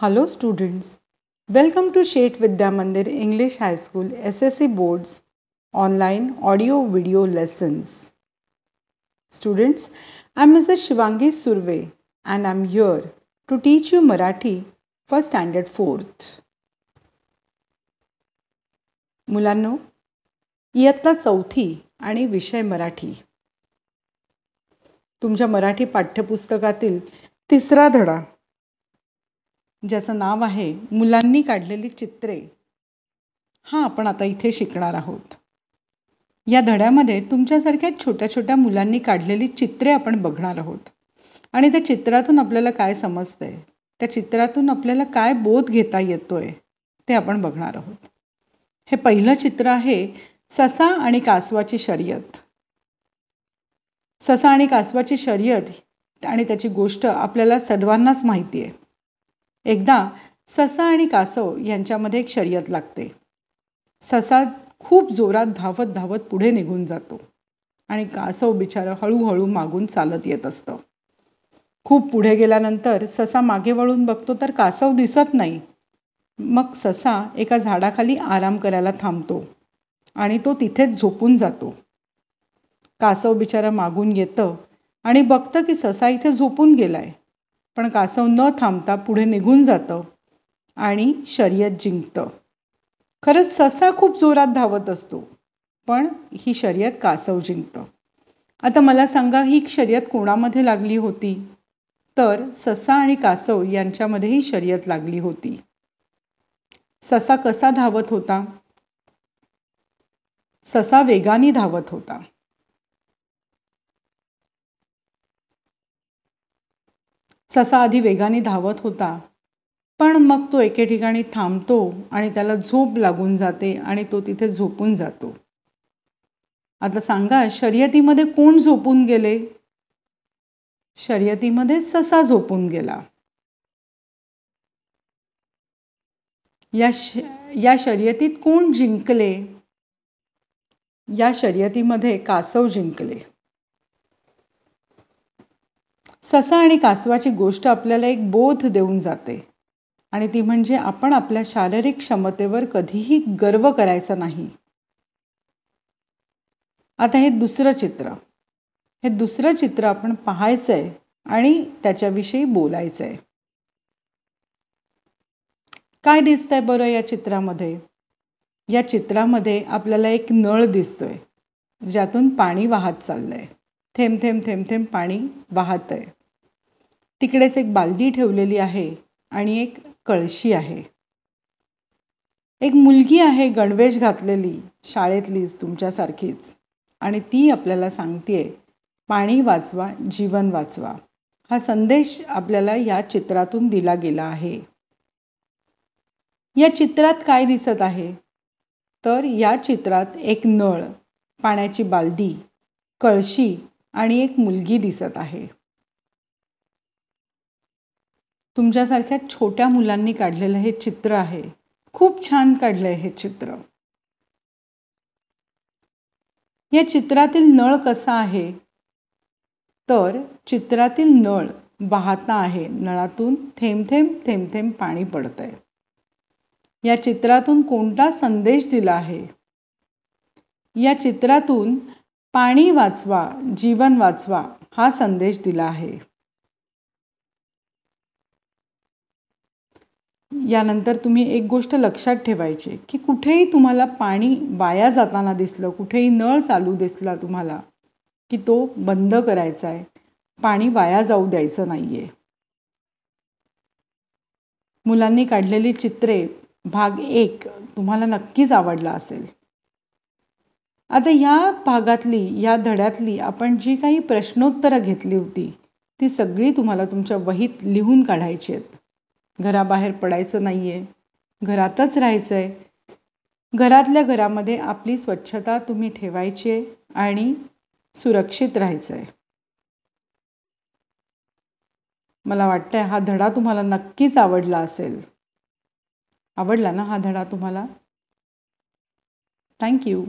hello students welcome to Sheth Vidya Mandir English high school S S C boards online audio video lessons students I am Mrs Shivangi Surve and am here to teach you Marathi first standard fourth मुलांना इयत्ता चौथी आणि विषय मराठी तुमच्या मराठी पाठ्यपुस्तकातील तिसरा धडा ज्याचं नाव आहे मुलांनी काढलेली चित्रे हा आपण आता इथे शिकणार आहोत या धड्यामध्ये तुमच्यासारख्या छोट्या छोट्या मुलांनी काढलेली चित्रे आपण बघणार आहोत आणि त्या चित्रातून आपल्याला काय समजतंय त्या चित्रातून आपल्याला काय बोध घेता येतोय ते आपण बघणार आहोत हे पहिलं चित्र आहे ससा आणि कासवाची शर्यत ससा आणि कासवाची शर्यत आणि त्याची गोष्ट आपल्याला सर्वांनाच माहिती आहे एकदा ससा आणि कासव यांच्यामध्ये एक शर्यत लागते ससा खूप जोरात धावत धावत पुढे निघून जातो आणि कासव बिचारा हळूहळू मागून चालत येत असतं खूप पुढे गेल्यानंतर ससा मागे वळून बघतो तर कासव दिसत नाही मग ससा एका झाडाखाली आराम करायला थांबतो आणि तो तिथेच झोपून जातो कासव बिचारा मागून येतं आणि बघतं की ससा इथे झोपून गेलाय पण कासव न थांबता पुढे निघून जातं आणि शर्यत जिंकतं खरंच ससा खूप जोरात धावत असतो पण ही शर्यत कासव जिंकतं आता मला सांगा ही शर्यत कोणामध्ये लागली होती तर ससा आणि कासव यांच्यामध्ये ही शर्यत लागली होती ससा कसा धावत होता ससा वेगाने धावत होता ससा आधी वेगाने धावत होता पण मग तो एके ठिकाणी थांबतो आणि त्याला झोप लागून जाते आणि तो तिथे झोपून जातो आता सांगा शर्यतीमध्ये कोण झोपून गेले शर्यतीमध्ये ससा झोपून गेला या श या शर्यतीत कोण जिंकले या शर्यतीमध्ये कासव जिंकले ससा आणि कासवाची गोष्ट आपल्याला एक बोध देऊन जाते आणि ती म्हणजे आपण आपल्या शारीरिक क्षमतेवर कधीही गर्व करायचा नाही आता हे दुसरं चित्र हे दुसरं चित्र आपण पाहायचं आहे आणि त्याच्याविषयी बोलायचं आहे काय दिसतंय बरं या चित्रामध्ये या चित्रामध्ये आपल्याला एक नळ दिसतोय ज्यातून पाणी वाहत चाललंय थेंब थेंब थेंब थेंब पाणी वाहत आहे तिकडेच एक बालदी ठेवलेली आहे आणि एक कळशी आहे एक मुलगी आहे गणवेश घातलेली शाळेतलीच तुमच्यासारखीच आणि ती आपल्याला सांगतेय पाणी वाचवा जीवन वाचवा हा संदेश आपल्याला या चित्रातून दिला गेला आहे या चित्रात काय दिसत आहे तर या चित्रात एक नळ पाण्याची बालदी कळशी आणि एक मुलगी दिसत आहे तुमच्यासारख्या छोट्या मुलांनी काढलेलं हे चित्र आहे खूप छान काढलंय हे चित्र या चित्रातील नळ कसा आहे तर चित्रातील नळ वाहता आहे नळातून थेंब थेंब थेंब थेंब पाणी पडतंय या चित्रातून कोणता संदेश दिला आहे या चित्रातून पाणी वाचवा जीवन वाचवा हा संदेश दिला आहे यानंतर तुम्ही एक गोष्ट लक्षात ठेवायची की कुठेही तुम्हाला पाणी वाया जाताना दिसलं कुठेही नळ चालू दिसला तुम्हाला की तो बंद करायचा आहे पाणी वाया जाऊ द्यायचं नाही आहे मुलांनी काढलेली चित्रे भाग एक तुम्हाला नक्कीच आवडला असेल आता या भागातली या धड्यातली आपण जी काही प्रश्नोत्तरं घेतली होती ती सगळी तुम्हाला तुमच्या वहीत लिहून काढायची आहेत घराबाहेर पडायचं नाही आहे घरातच राहायचं आहे घरातल्या घरामध्ये आपली स्वच्छता तुम्ही ठेवायची आहे आणि सुरक्षित राहायचं आहे मला वाटतं हा धडा तुम्हाला नक्कीच आवडला असेल आवडला ना हा धडा तुम्हाला थँक्यू